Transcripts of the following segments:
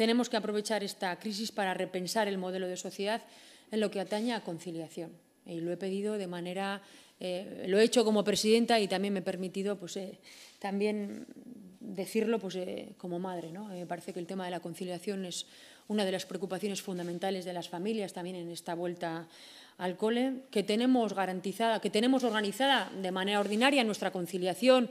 Tenemos que aprovechar esta crisis para repensar el modelo de sociedad en lo que atañe a conciliación. Y lo he pedido de manera, eh, lo he hecho como presidenta y también me he permitido pues, eh, también decirlo pues, eh, como madre. Me parece que el tema de la conciliación es una de las preocupaciones fundamentales de las familias también en esta vuelta al cole, que tenemos garantizada, que tenemos organizada de manera ordinaria nuestra conciliación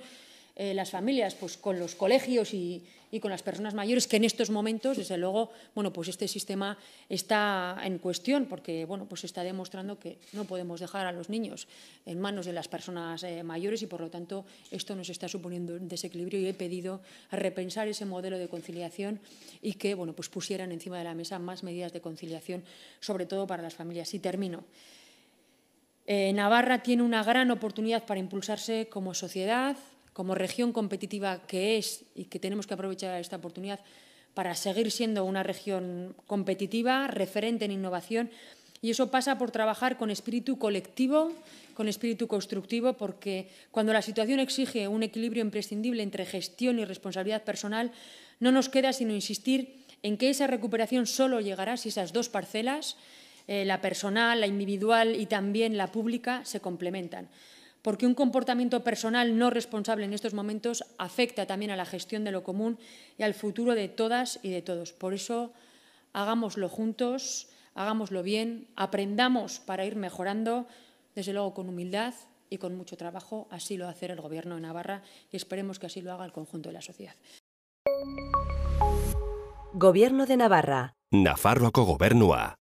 eh, las familias pues, con los colegios y, con las personas mayores, que en estos momentos, desde luego, bueno, pues este sistema está en cuestión, porque bueno, pues está demostrando que no podemos dejar a los niños en manos de las personas eh, mayores y, por lo tanto, esto nos está suponiendo un desequilibrio y he pedido repensar ese modelo de conciliación y que bueno, pues pusieran encima de la mesa más medidas de conciliación, sobre todo para las familias. Y termino. Eh, Navarra tiene una gran oportunidad para impulsarse como sociedad, como región competitiva que es y que tenemos que aprovechar esta oportunidad para seguir siendo una región competitiva, referente en innovación. Y eso pasa por trabajar con espíritu colectivo, con espíritu constructivo, porque cuando la situación exige un equilibrio imprescindible entre gestión y responsabilidad personal, no nos queda sino insistir en que esa recuperación solo llegará si esas dos parcelas, eh, la personal, la individual y también la pública, se complementan porque un comportamiento personal no responsable en estos momentos afecta también a la gestión de lo común y al futuro de todas y de todos. Por eso, hagámoslo juntos, hagámoslo bien, aprendamos para ir mejorando, desde luego con humildad y con mucho trabajo. Así lo hace el Gobierno de Navarra y esperemos que así lo haga el conjunto de la sociedad. Gobierno de Navarra. Nafarroako gobernua.